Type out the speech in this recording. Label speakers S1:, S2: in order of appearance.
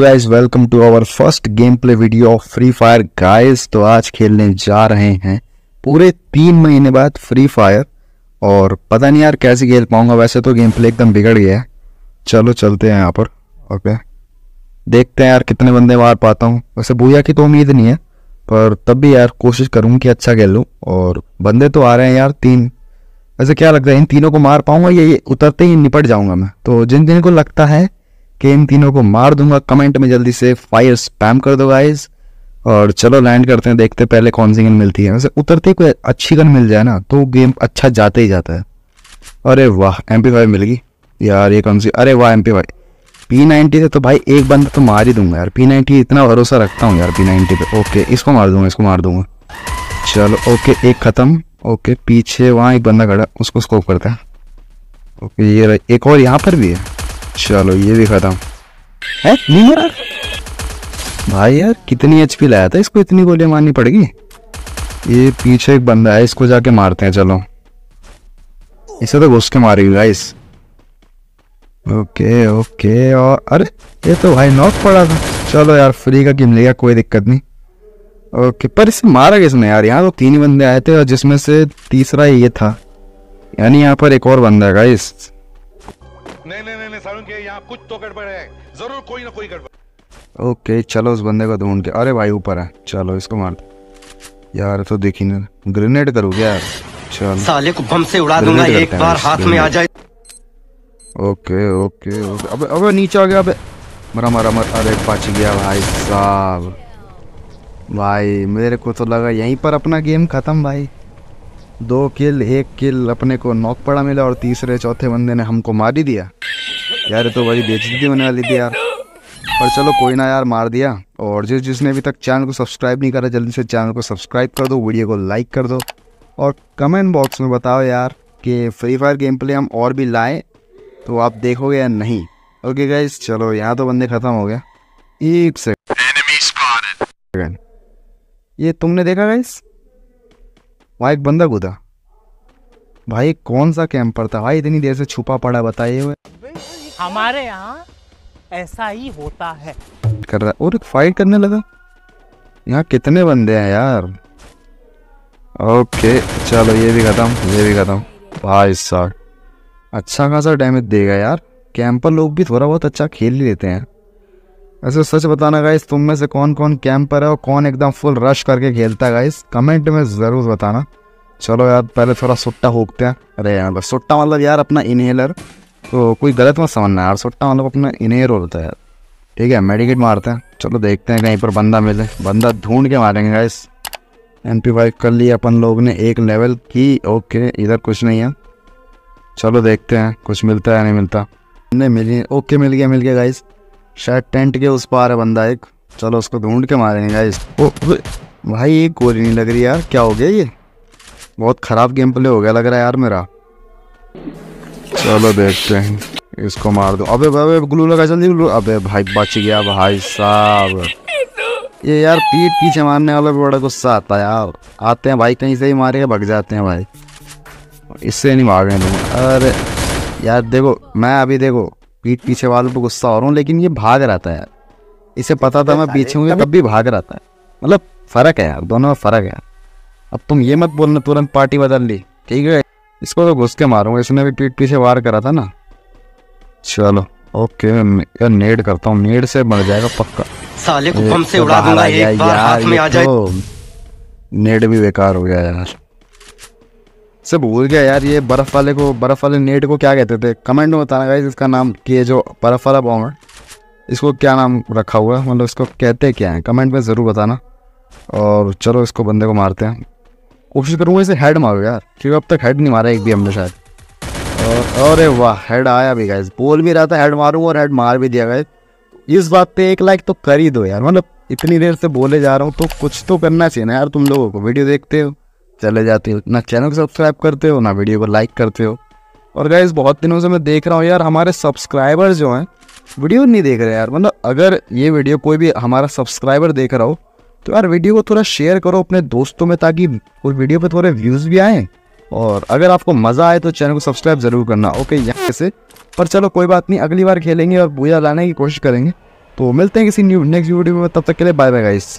S1: guys welcome to our first game play video of Free Fire guys तो आज खेलने जा रहे हैं पूरे तीन महीने बाद फ्री फायर और पता नहीं यार कैसे खेल पाऊंगा वैसे तो गेम प्ले एकदम बिगड़ गया है चलो चलते हैं यहाँ पर ओके देखते हैं यार कितने बंदे मार पाता हूँ वैसे भूया की तो उम्मीद नहीं है पर तब भी यार कोशिश करूँ कि अच्छा खेल लूँ और बंदे तो आ रहे हैं यार तीन वैसे क्या लगता है इन तीनों को मार पाऊंगा या ये उतरते ही निपट जाऊंगा मैं तो जिन जिन को लगता है कि इन तीनों को मार दूंगा कमेंट में जल्दी से फायर स्पैम कर दो गाइज और चलो लैंड करते हैं देखते पहले कौन सी गन मिलती है वैसे उतरते कोई अच्छी गन मिल जाए ना तो गेम अच्छा जाते ही जाता है अरे वाह एम पी फाइव मिल गई यार ये कौन सी अरे वाह M P five P ninety से तो भाई एक बंदा तो मार ही दूंगा यार पी नाइनटी इतना भरोसा रखता हूँ यार पी नाइन्टी पे ओके इसको मार दूंगा इसको मार दूंगा चलो ओके एक ख़त्म ओके पीछे वहाँ एक बंदा खड़ा उसको स्कोप करता है ओके ये एक और यहाँ पर भी है चलो ये भी खत्म है नहीं भाई यार कितनी एच लाया था इसको इतनी गोलियां मारनी पड़ेगी ये पीछे एक बंदा है इसको जाके मारते हैं चलो इसे तो घुस के मारेगी गाइस ओके ओके और अरे ये तो भाई नॉक पड़ा था चलो यार फ्री का गेम लेगा कोई दिक्कत नहीं ओके पर इसे मारा इसने यार यहाँ तो तीन बंदे आए थे और जिसमें से तीसरा ये था यानी यहाँ पर एक और बंदा है गाइस नहीं नहीं नहीं, नहीं के यहाँ कुछ तो गड़बड़ है जरूर कोई ना कोई गड़बड़ ओके चलो उस बंदे को ढूंढ के अरे भाई ऊपर है चलो इसको मार यार तो देखी नहीं ग्रेनेड करो यार चलो साले को बम से उड़ा दूंगा एक बार हाथ में आ जाए ओके ओके ओके अबे अबे नीचे आ गया अबे मरा मरा मर अरे बच गया भाई साहब भाई मेरे को तो लगा यहीं पर अपना गेम ख़त्म भाई दो किल एक किल अपने को नॉक पड़ा मिला और तीसरे चौथे बंदे ने हमको मार ही दिया यार तो बड़ी बेइज्जती होने वाली थी यार पर चलो कोई ना यार मार दिया और जिस जिसने अभी तक चैनल को सब्सक्राइब नहीं करा जल्दी से चैनल को सब्सक्राइब कर दो वीडियो को लाइक कर दो और कमेंट बॉक्स में बताओ यार कि फ्री फायर गेम प्ले हम और भी लाएँ तो आप देखोगे या नहीं ओके गाइज चलो यहाँ तो बंदे ख़त्म हो गया एक सेकेंड ये तुमने देखा गाइस वहाँ एक बंदा कूदा भाई कौन सा कैंपर था भाई इतनी देर से छुपा पड़ा बताइए हुए हमारे यहाँ ऐसा ही होता है कर रहा और फाइट करने लगा यहाँ कितने बंदे हैं यार ओके चलो ये भी खत्म ये भी खत्म भाई साहब अच्छा खासा डैमेज देगा यार कैंपर लोग भी थोड़ा बहुत अच्छा खेल ही लेते हैं ऐसे सच बताना गाइस तुम में से कौन कौन कैंपर है और कौन एकदम फुल रश करके खेलता है गाइस कमेंट में ज़रूर बताना चलो यार पहले थोड़ा सुट्टा होकते हैं अरे यार सुट्टा मतलब यार अपना इनहेलर तो कोई गलत मत समझना यार सुट्टा मतलब अपना इनेर होता है यार ठीक है मेडिकेट मारते हैं चलो देखते हैं कहीं पर बंदा मिले बंदा ढूंढ के मारेंगे गाइस एम पी फाइव कर लिया अपन लोग ने एक लेवल की ओके इधर कुछ नहीं है चलो देखते हैं कुछ मिलता है नहीं मिलता नहीं मिली ओके मिल गया मिल गया गाइस शायद टेंट के उस पार है बंदा एक चलो उसको ढूंढ के मारेंगे गाइस ओ भाई ये गोली नहीं लग रही यार क्या हो गया ये बहुत ख़राब गेम प्ले हो गया लग रहा है यार मेरा चलो देखते हैं इसको मार दो अबे अबे ग्लू लगा जल्दी ग्लू अबे भाई बच गया भाई साहब ये यार पीठ पीछे मारने वाला भी बड़ा गुस्सा आता है यार आते हैं भाई कहीं से ही मारे भग जाते हैं भाई इससे नहीं मार रहे अरे यार देखो मैं अभी देखो पीठ पीछे वालों पर गुस्सा हो रहा हूँ लेकिन ये भाग रहता है यार इसे पता था मैं पीछे हूँ तब भी भाग रहता है मतलब फ़र्क है यार दोनों में फ़र्क है अब तुम ये मत बोलना तुरंत पार्टी बदल ली ठीक है इसको तो घुस के मारूंगा इसने भी पीठ पीछे वार करा था ना चलो ओके यार नेड करता हूँ नेड से मर जाएगा पक्का साले को कम से उड़ा दूंगा एक बार हाथ में आ जाए नेड भी बेकार हो गया यार सब भूल गया यार ये बर्फ वाले को बर्फ वाले नेट को क्या कहते थे कमेंट में बताना गाइस इसका नाम ये जो बर्फ वाला बॉम्ब इसको क्या नाम रखा हुआ है मतलब इसको कहते क्या है कमेंट में ज़रूर बताना और चलो इसको बंदे को मारते हैं कोशिश करूँगा इसे हेड मारो यार क्योंकि अब तक हेड नहीं मारा एक भी हमने शायद अरे वाह हेड आया भी गाइज बोल भी रहा था हेड मारूंगा और हेड मार भी दिया गाइज इस बात पे एक लाइक तो कर ही दो यार मतलब इतनी देर से बोले जा रहा हूँ तो कुछ तो करना चाहिए ना यार तुम लोगों को वीडियो देखते हो चले जाते हो ना चैनल को सब्सक्राइब करते हो ना वीडियो को लाइक करते हो और गाइज बहुत दिनों से मैं देख रहा हूँ यार हमारे सब्सक्राइबर जो हैं वीडियो नहीं देख रहे यार मतलब अगर ये वीडियो कोई भी हमारा सब्सक्राइबर देख रहा हो तो यार वीडियो को थोड़ा शेयर करो अपने दोस्तों में ताकि उस वीडियो पर थोड़े व्यूज़ भी आएँ और अगर आपको मज़ा आए तो चैनल को सब्सक्राइब ज़रूर करना ओके यहाँ से पर चलो कोई बात नहीं अगली बार खेलेंगे और पूजा लाने की कोशिश करेंगे तो मिलते हैं किसी न्यू नेक्स्ट वीडियो में तब तक के लिए बाय बाय गाइस